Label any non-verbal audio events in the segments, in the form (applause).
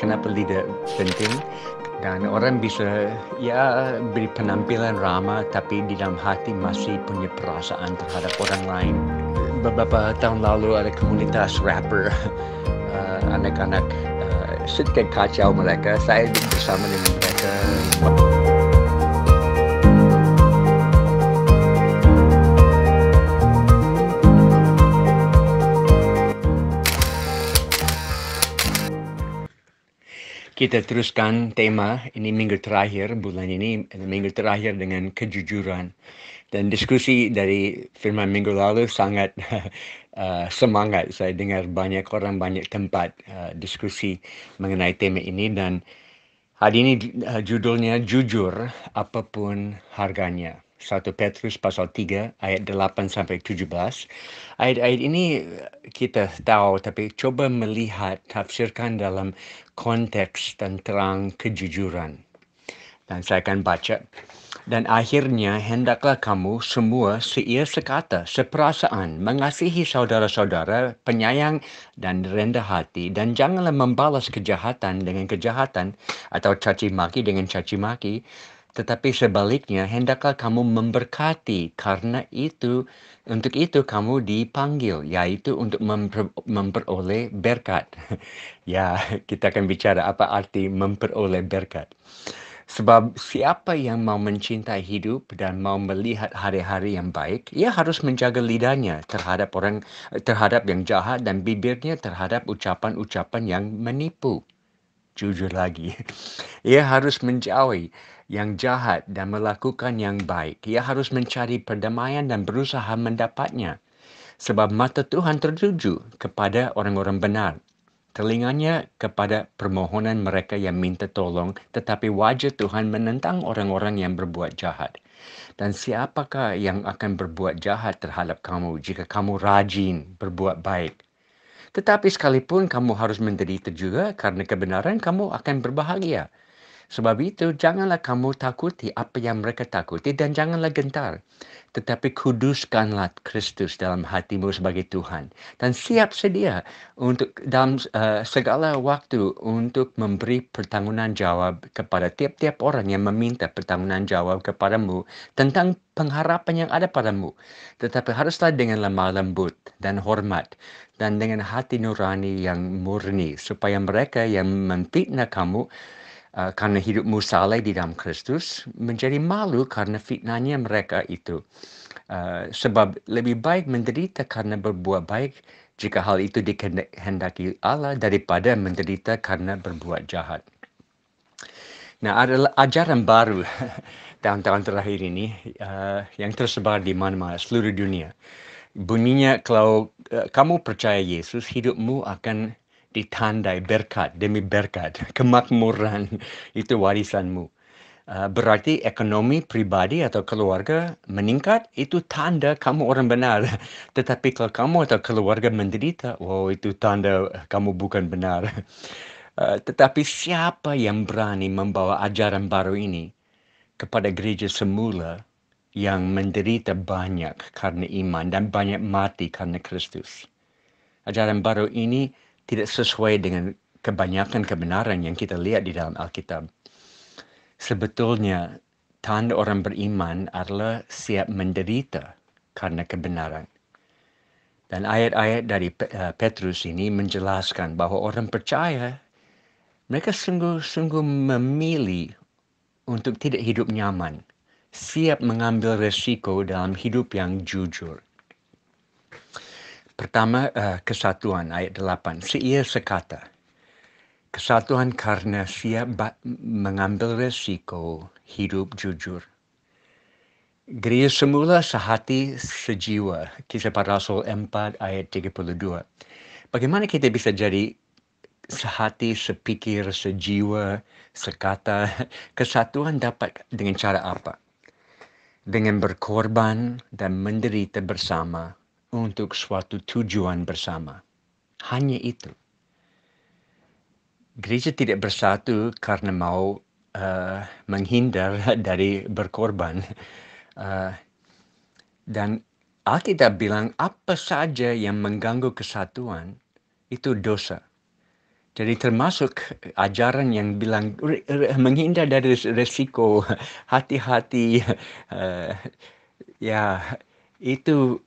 kenapa leader penting dan orang bisa ya beri penampilan ramah tapi di dalam hati masih punya perasaan terhadap orang lain beberapa tahun lalu ada komunitas rapper (laughs) eh, anak-anak uh, eh, sedikit kacau mereka saya bersama dengan mereka waktu Kita teruskan tema ini minggu terakhir, bulan ini minggu terakhir dengan kejujuran. Dan diskusi dari firman minggu lalu sangat uh, (laughs) semangat. Saya dengar banyak orang, banyak tempat uh, diskusi mengenai tema ini. Dan hari ini uh, judulnya Jujur Apapun Harganya. 1 Petrus pasal 3 ayat 8 sampai 17. Ayat-ayat ini kita tahu tapi coba melihat tafsirkan dalam konteks tentang kejujuran. Dan saya akan baca. Dan akhirnya hendaklah kamu semua seia sekata, seperasaan, mengasihi saudara-saudara, penyayang dan rendah hati. Dan janganlah membalas kejahatan dengan kejahatan atau caci maki dengan caci maki tetapi sebaliknya, hendaklah kamu memberkati, karena itu, untuk itu kamu dipanggil, yaitu untuk memper, memperoleh berkat. (laughs) ya, kita akan bicara apa arti memperoleh berkat. Sebab siapa yang mau mencintai hidup dan mau melihat hari-hari yang baik, ia harus menjaga lidahnya terhadap orang terhadap yang jahat dan bibirnya terhadap ucapan-ucapan yang menipu. Jujur lagi, (laughs) ia harus menjauhi yang jahat dan melakukan yang baik. Ia harus mencari perdamaian dan berusaha mendapatnya. Sebab mata Tuhan tertuju kepada orang-orang benar. Telinganya kepada permohonan mereka yang minta tolong tetapi wajah Tuhan menentang orang-orang yang berbuat jahat. Dan siapakah yang akan berbuat jahat terhadap kamu jika kamu rajin berbuat baik? Tetapi sekalipun kamu harus menderita juga karena kebenaran kamu akan berbahagia. Sebab itu, janganlah kamu takuti apa yang mereka takuti dan janganlah gentar. Tetapi kuduskanlah Kristus dalam hatimu sebagai Tuhan. Dan siap sedia untuk dalam uh, segala waktu untuk memberi pertanggungan jawab kepada tiap-tiap orang yang meminta pertanggungan jawab kepadamu tentang pengharapan yang ada padamu. Tetapi haruslah dengan lemah lembut dan hormat dan dengan hati nurani yang murni supaya mereka yang memfitnah kamu uh, karena hidupmu saleh di dalam Kristus menjadi malu karena fitnahnya mereka itu. Uh, sebab lebih baik menderita karena berbuat baik jika hal itu dikehendaki Allah daripada menderita karena berbuat jahat. Nah, ada ajaran baru (laughs) tahun-tahun terakhir ini uh, yang tersebar di mana-mana seluruh dunia. Bunyinya kalau uh, kamu percaya Yesus, hidupmu akan ditandai berkat demi berkat, (laughs) kemakmuran itu warisanmu. Ah, berarti ekonomi pribadi atau keluarga meningkat, itu tanda kamu orang benar. (laughs) Tetapi kalau kamu atau keluarga menderita, wow, itu tanda eh, kamu bukan benar. (laughs) Ah, tetapi siapa yang berani membawa ajaran baru ini kepada gereja semula yang menderita banyak karena iman dan banyak mati karena Kristus? Ajaran baru ini tidak sesuai dengan kebanyakan kebenaran yang kita lihat di dalam Alkitab. Sebetulnya, tanda orang beriman adalah siap menderita karena kebenaran. Dan ayat-ayat dari eh, Petrus ini menjelaskan bahwa orang percaya mereka sungguh-sungguh memilih untuk tidak hidup nyaman, siap mengambil resiko dalam hidup yang jujur. Pertama, eh, kesatuan ayat 8. Seia sekata. Kesatuan karena siap mengambil resiko hidup jujur. Gereja semula sehati sejiwa. Kisah para Rasul 4 ayat 32. Bagaimana kita bisa jadi sehati, sepikir, sejiwa, sekata? (laughs) Kesatuan dapat dengan cara apa? Dengan berkorban dan menderita bersama untuk suatu tujuan bersama. Hanya itu. Gereja tidak bersatu karena mau uh, menghindar (laughs) dari berkorban. Uh, (laughs) dan Alkitab bilang apa saja yang mengganggu kesatuan itu dosa. Jadi termasuk ajaran yang bilang menghindar dari resiko, (laughs) hati-hati, uh, ya itu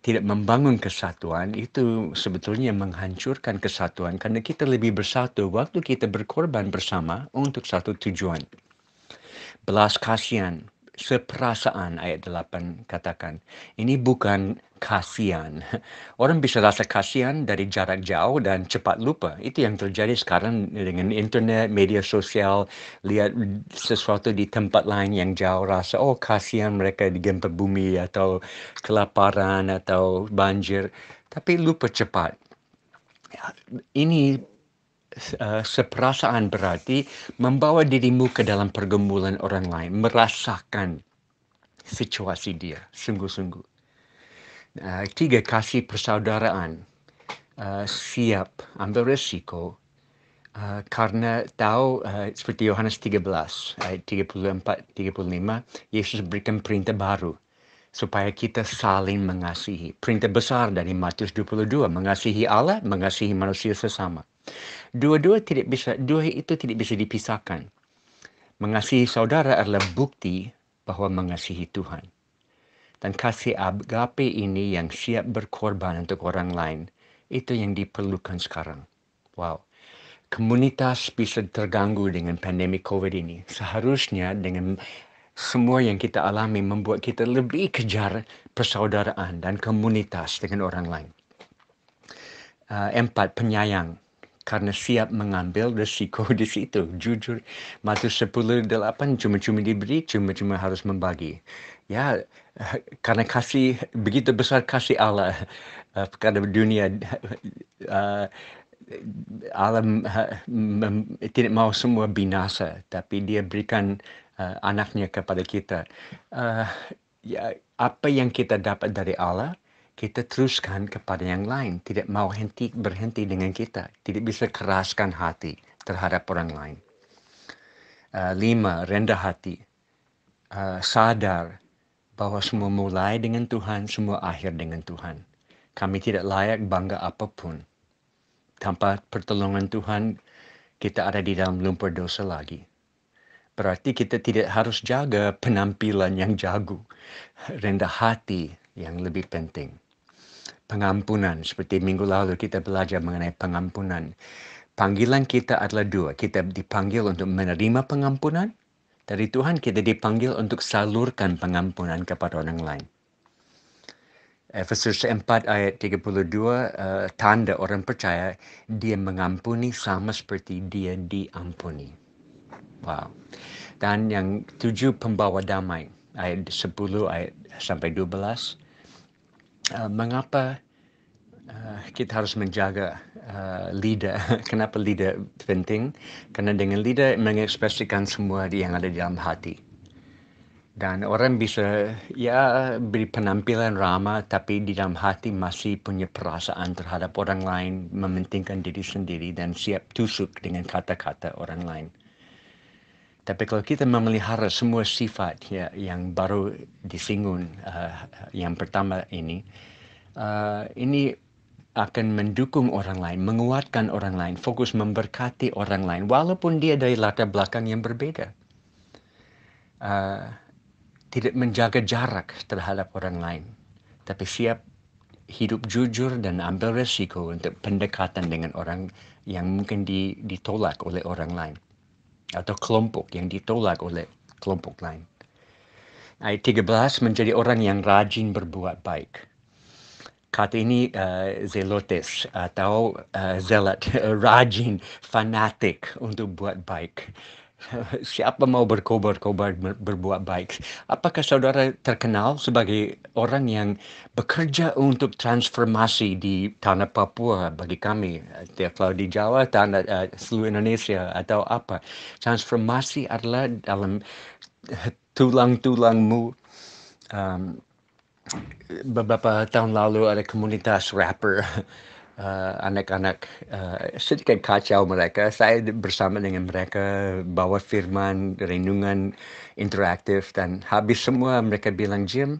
tidak membangun kesatuan itu sebetulnya menghancurkan kesatuan karena kita lebih bersatu waktu kita berkorban bersama untuk satu tujuan. Belas kasihan, seperasaan ayat 8 katakan. Ini bukan kasihan. (laughs) Orang bisa rasa kasihan dari jarak jauh dan cepat lupa. Itu yang terjadi sekarang dengan internet, media sosial, lihat sesuatu di tempat lain yang jauh rasa, oh kasihan mereka di gempa bumi atau kelaparan atau banjir. Tapi lupa cepat. Ya, ini Eh, seperasaan berarti membawa dirimu ke dalam pergembulan orang lain, merasakan situasi dia sungguh-sungguh. Eh, tiga kasih persaudaraan, eh, siap ambil resiko karena tahu seperti Yohanes 13 ayat 34 35 Yesus berikan perintah baru supaya kita saling mengasihi. Perintah besar dari Matius 22, mengasihi Allah, mengasihi manusia sesama. Dua-dua tidak bisa dua itu tidak bisa dipisahkan. Mengasihi saudara adalah bukti bahwa mengasihi Tuhan. Dan kasih agape ini yang siap berkorban untuk orang lain itu yang diperlukan sekarang. Wow. Komunitas bisa terganggu dengan pandemi COVID ini. Seharusnya dengan semua yang kita alami membuat kita lebih kejar persaudaraan dan komunitas dengan orang lain. Uh, empat, penyayang. karena siap mengambil risiko di situ. Jujur, Matius 10.8, cuma-cuma diberi, cuma-cuma harus membagi. Ya, (laughs) karena kasih, begitu besar kasih Allah uh, kepada dunia, uh, (laughs) Allah eh, tidak mau semua binasa, tapi dia berikan uh, anaknya kepada kita. Uh, ya, apa yang kita dapat dari Allah kita teruskan kepada yang lain. Tidak mau henti, berhenti dengan kita. Tidak bisa keraskan hati terhadap orang lain. Uh, lima, rendah hati. Uh, sadar bahwa semua mulai dengan Tuhan, semua akhir dengan Tuhan. Kami tidak layak bangga apapun. Tanpa pertolongan Tuhan, kita ada di dalam lumpur dosa lagi. Berarti kita tidak harus jaga penampilan yang jago. Rendah hati yang lebih penting pengampunan. Seperti minggu lalu kita belajar mengenai pengampunan. Panggilan kita adalah dua. Kita dipanggil untuk menerima pengampunan. Dari Tuhan kita dipanggil untuk salurkan pengampunan kepada orang lain. Efesus 4 ayat 32 uh, eh, tanda orang percaya dia mengampuni sama seperti dia diampuni. Wow. Dan yang tujuh pembawa damai ayat 10 ayat sampai 12 Eh, mengapa uh, kita harus menjaga uh, eh, lidah. (laughs) Kenapa lidah penting? Karena dengan lidah mengekspresikan semua yang ada dalam hati. Dan orang bisa ya beri penampilan ramah tapi di dalam hati masih punya perasaan terhadap orang lain, mementingkan diri sendiri dan siap tusuk dengan kata-kata orang lain. Tapi kalau kita memelihara semua sifat ya, yang baru disinggung uh, yang pertama ini, uh, ini akan mendukung orang lain, menguatkan orang lain, fokus memberkati orang lain, walaupun dia dari latar belakang yang berbeda. Uh, tidak menjaga jarak terhadap orang lain, tapi siap hidup jujur dan ambil resiko untuk pendekatan dengan orang yang mungkin ditolak oleh orang lain atau kelompok yang ditolak oleh kelompok lain. Ayat 13 menjadi orang yang rajin berbuat baik. Kata ini uh, zelotes atau uh, eh, zelat, (laughs) rajin, fanatik untuk buat baik. (laughs) siapa mau berkobar-kobar berbuat baik? Apakah saudara terkenal sebagai orang yang bekerja untuk transformasi di tanah Papua bagi kami? Kalau eh, di Jawa, tanah uh, seluruh Indonesia atau apa? Transformasi adalah dalam eh, tulang-tulangmu. Um, beberapa tahun lalu ada komunitas rapper (laughs) Eh, anak-anak uh, sedikit kacau mereka. Saya bersama dengan mereka bawa firman, renungan, interaktif dan habis semua mereka bilang Jim,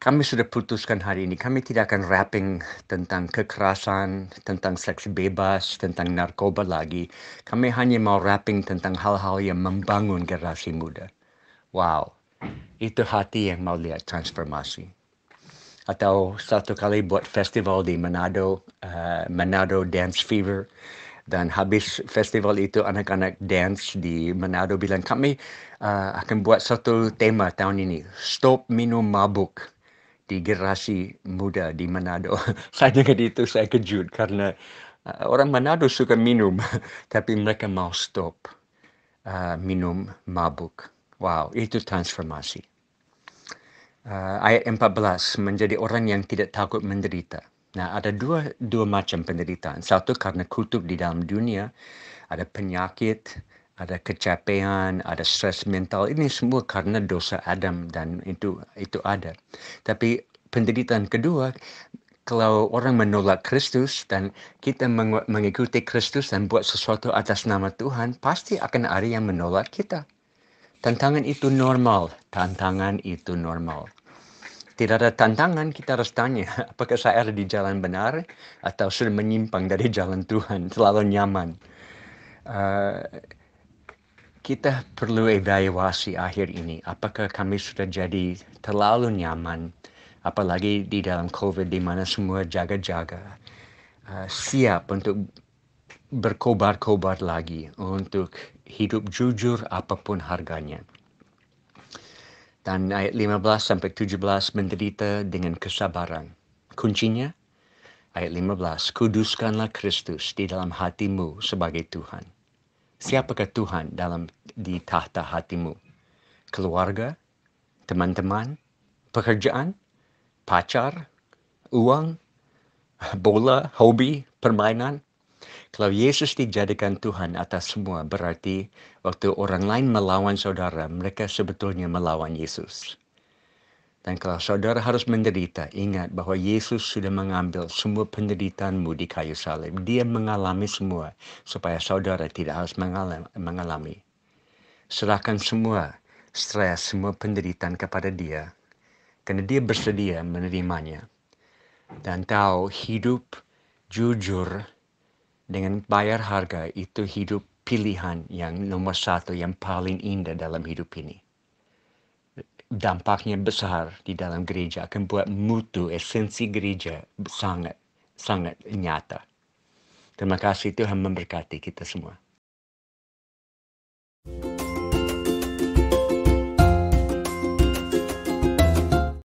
kami sudah putuskan hari ini, kami tidak akan rapping tentang kekerasan, tentang seks bebas, tentang narkoba lagi. Kami hanya mau rapping tentang hal-hal yang membangun generasi muda. Wow, itu hati yang mau lihat transformasi atau satu kali buat festival di Manado, uh, Manado Dance Fever. Dan habis festival itu anak-anak dance di Manado bilang kami uh, akan buat satu tema tahun ini, stop minum mabuk di generasi muda di Manado. (laughs) saya dengar itu saya kejut karena uh, orang Manado suka minum, (laughs) tapi mereka mau stop uh, minum mabuk. Wow, itu transformasi uh, ayat 14 menjadi orang yang tidak takut menderita. Nah, ada dua dua macam penderitaan. Satu karena kutub di dalam dunia, ada penyakit, ada kecapean, ada stres mental. Ini semua karena dosa Adam dan itu itu ada. Tapi penderitaan kedua kalau orang menolak Kristus dan kita mengikuti Kristus dan buat sesuatu atas nama Tuhan, pasti akan ada yang menolak kita. Tantangan itu normal. Tantangan itu normal. Tidak ada tantangan, kita harus tanya, (laughs) apakah saya ada di jalan benar atau sudah menyimpang dari (laughs) jalan Tuhan, selalu nyaman. Uh, kita perlu evaluasi akhir ini. Apakah kami sudah jadi terlalu nyaman, apalagi di dalam COVID di mana semua jaga-jaga, uh, siap untuk berkobar-kobar lagi, untuk hidup jujur apapun harganya. Dan ayat 15 sampai 17 menderita dengan kesabaran. Kuncinya ayat 15, kuduskanlah Kristus di dalam hatimu sebagai Tuhan. Siapakah Tuhan dalam di tahta hatimu? Keluarga, teman-teman, pekerjaan, pacar, uang, bola, hobi, permainan, Kalau Yesus dijadikan Tuhan atas semua, berarti waktu orang lain melawan saudara, mereka sebetulnya melawan Yesus. Dan kalau saudara harus menderita, ingat bahwa Yesus sudah mengambil semua penderitaanmu di kayu salib. Dia mengalami semua supaya saudara tidak harus mengalami. Serahkan semua stres, semua penderitaan kepada dia. Karena dia bersedia menerimanya. Dan tahu hidup jujur dengan bayar harga itu hidup pilihan yang nomor satu yang paling indah dalam hidup ini. Dampaknya besar di dalam gereja akan buat mutu esensi gereja sangat sangat nyata. Terima kasih Tuhan memberkati kita semua. thank you